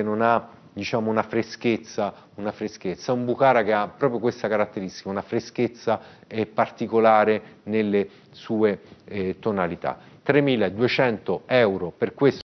che non ha diciamo, una, freschezza, una freschezza, un Bucara che ha proprio questa caratteristica, una freschezza eh, particolare nelle sue eh, tonalità. 3.200 euro per questo